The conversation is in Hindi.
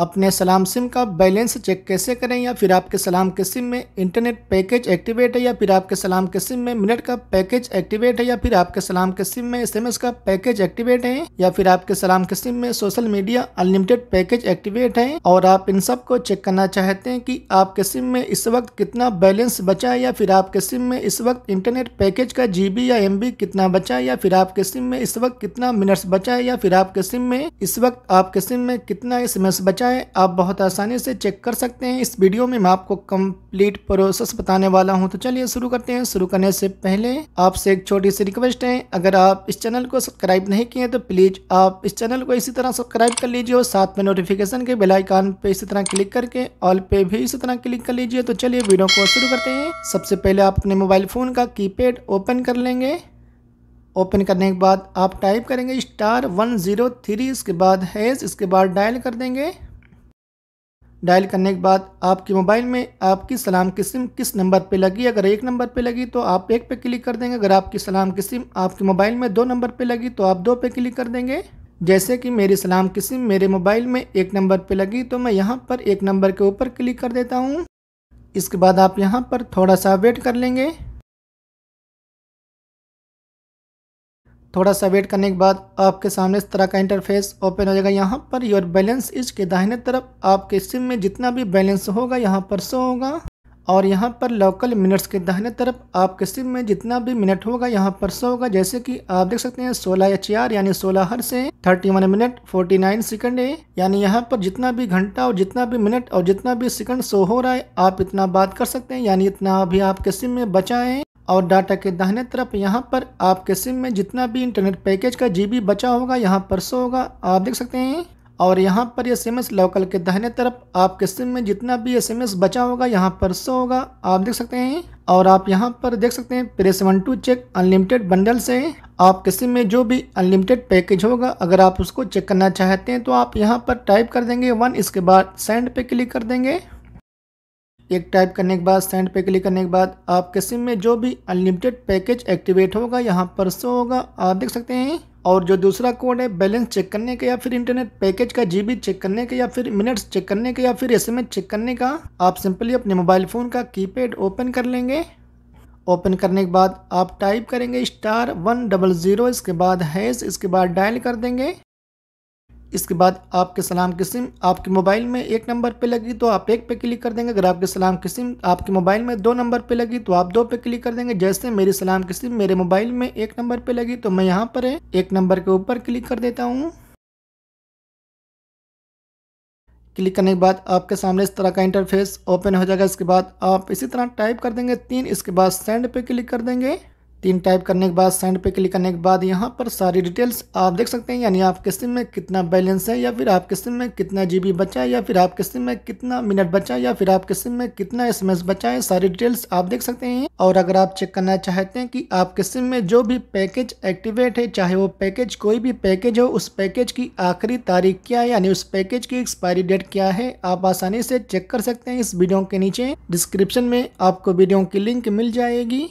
अपने सलाम सिम का बैलेंस चेक कैसे करें या फिर आपके सलाम के सिम में इंटरनेट पैकेज एक्टिवेट है या फिर आपके सलाम के सिम में मिनट का पैकेज एक्टिवेट है या फिर आपके सलाम के सिम में एसएमएस का पैकेज एक्टिवेट है या फिर आपके सलाम के सिम में social media unlimited package activate है और आप इन सब को चेक करना चाहते हैं कि आपके सिम में इस वक्त कितना बैलेंस बचा है या फिर आपके सिम में इस वक्त इंटरनेट पैकेज का जीबी या एम कितना बचा है या फिर आपके सिम में इस वक्त कितना मिनट्स बचा है या फिर आपके सिम में इस वक्त आपके सिम में कितना एस बचा जाए आप बहुत आसानी से चेक कर सकते हैं इस वीडियो में मैं आपको कंप्लीट प्रोसेस बताने वाला हूं तो चलिए शुरू करते हैं शुरू करने से पहले आपसे एक छोटी सी रिक्वेस्ट है अगर आप इस चैनल को सब्सक्राइब नहीं किए तो प्लीज़ आप इस चैनल को इसी तरह सब्सक्राइब कर लीजिए और साथ में नोटिफिकेशन के बेलाइकान पे इसी तरह क्लिक करके ऑल पे भी इसी तरह क्लिक कर लीजिए तो चलिए वीडियो को शुरू करते हैं सबसे पहले आप अपने मोबाइल फ़ोन का की ओपन कर लेंगे ओपन करने के बाद आप टाइप करेंगे स्टार वन ज़ीरो थ्री इसके बाद हैज़ इसके बाद डायल कर देंगे डायल करने के बाद आपके मोबाइल में आपकी सलाम की सिम किस नंबर पे लगी अगर एक नंबर पे लगी तो आप एक पे क्लिक कर देंगे अगर आपकी सलाम की सिम आपके मोबाइल में दो नंबर पे लगी तो आप दो पे क्लिक कर देंगे जैसे कि मेरी सलाम की सिम मेरे मोबाइल में एक नंबर पे लगी तो मैं यहाँ पर एक नंबर के ऊपर क्लिक कर देता हूँ इसके बाद आप यहाँ पर थोड़ा सा वेट कर लेंगे थोड़ा सा वेट करने के बाद आपके सामने इस तरह का इंटरफेस ओपन हो जाएगा यहाँ पर योर बैलेंस इज के दाहिने तरफ आपके सिम में जितना भी बैलेंस होगा यहाँ पर सो होगा और यहाँ पर लोकल मिनट्स के दाहिने तरफ आपके सिम में जितना भी मिनट होगा यहाँ पर सो होगा जैसे कि आप देख सकते हैं सोलह एच आर यानी सोलह हर से thirty one minute forty nine second है यानी यहाँ पर जितना भी घंटा और जितना भी मिनट और जितना भी सेकंड शो हो रहा है आप इतना बात कर सकते हैं यानी इतना अभी आपके सिम में बचाएं और डाटा के दाहिने तरफ यहाँ पर आपके सिम में जितना भी इंटरनेट पैकेज का जीबी बचा होगा यहाँ पर सो होगा आप देख सकते हैं और यहाँ पर एस एम एस लोकल के दाहिने तरफ आपके सिम में जितना भी एस एम एस बचा होगा यहाँ पर सो होगा आप देख सकते हैं और आप यहाँ पर देख सकते हैं press one two check unlimited bundle से आपके सिम में जो भी अनलिमिटेड पैकेज होगा अगर आप उसको चेक करना चाहते हैं तो आप यहाँ पर टाइप कर देंगे वन इसके बाद सेंड पे क्लिक कर देंगे एक टाइप करने के बाद सेंड पे क्लिक करने के बाद आपके सिम में जो भी अनलिमिटेड पैकेज एक्टिवेट होगा यहाँ पर शो होगा आप देख सकते हैं और जो दूसरा कोड है बैलेंस चेक करने का या फिर इंटरनेट पैकेज का जीबी चेक करने का या फिर मिनट्स चेक करने का या फिर एसएमएस चेक करने का आप सिंपली अपने मोबाइल फ़ोन का कीपैड ओपन कर लेंगे ओपन करने के बाद आप टाइप करेंगे स्टार वन डबल ज़ीरो इसके बाद हैज इसके बाद डायल कर देंगे इसके बाद आपके सलाम की सिम आपके मोबाइल में एक नंबर पे लगी तो आप एक पे क्लिक कर देंगे अगर आपके सलाम की सिम आपके मोबाइल में दो नंबर पे लगी तो आप दो पे क्लिक कर देंगे जैसे मेरी सलाम की सिम मेरे मोबाइल में एक नंबर पे लगी तो मैं यहाँ पर एक नंबर के ऊपर क्लिक कर देता हूँ क्लिक करने के बाद आपके सामने इस तरह का इंटरफेस ओपन हो जाएगा इसके बाद आप इसी तरह टाइप कर देंगे तीन इसके बाद सेंड पे क्लिक कर देंगे तीन टाइप करने के बाद सेंड पे क्लिक करने के बाद यहाँ पर सारी डिटेल्स आप देख सकते हैं यानी आपके सिम में कितना बैलेंस है या फिर आपके सिम में कितना जीबी बचा है या फिर आपके सिम में कितना मिनट बचा है या फिर आपके सिम में कितना एसएमएस बचा है सारी डिटेल्स आप देख सकते हैं और अगर आप चेक करना चाहते हैं कि आपके सिम में जो भी पैकेज एक्टिवेट है चाहे वो पैकेज कोई भी पैकेज हो उस पैकेज की आखिरी तारीख क्या है यानी उस पैकेज की एक्सपायरी डेट क्या है आप आसानी से चेक कर सकते हैं इस वीडियो के नीचे डिस्क्रिप्शन में आपको वीडियो की लिंक मिल जाएगी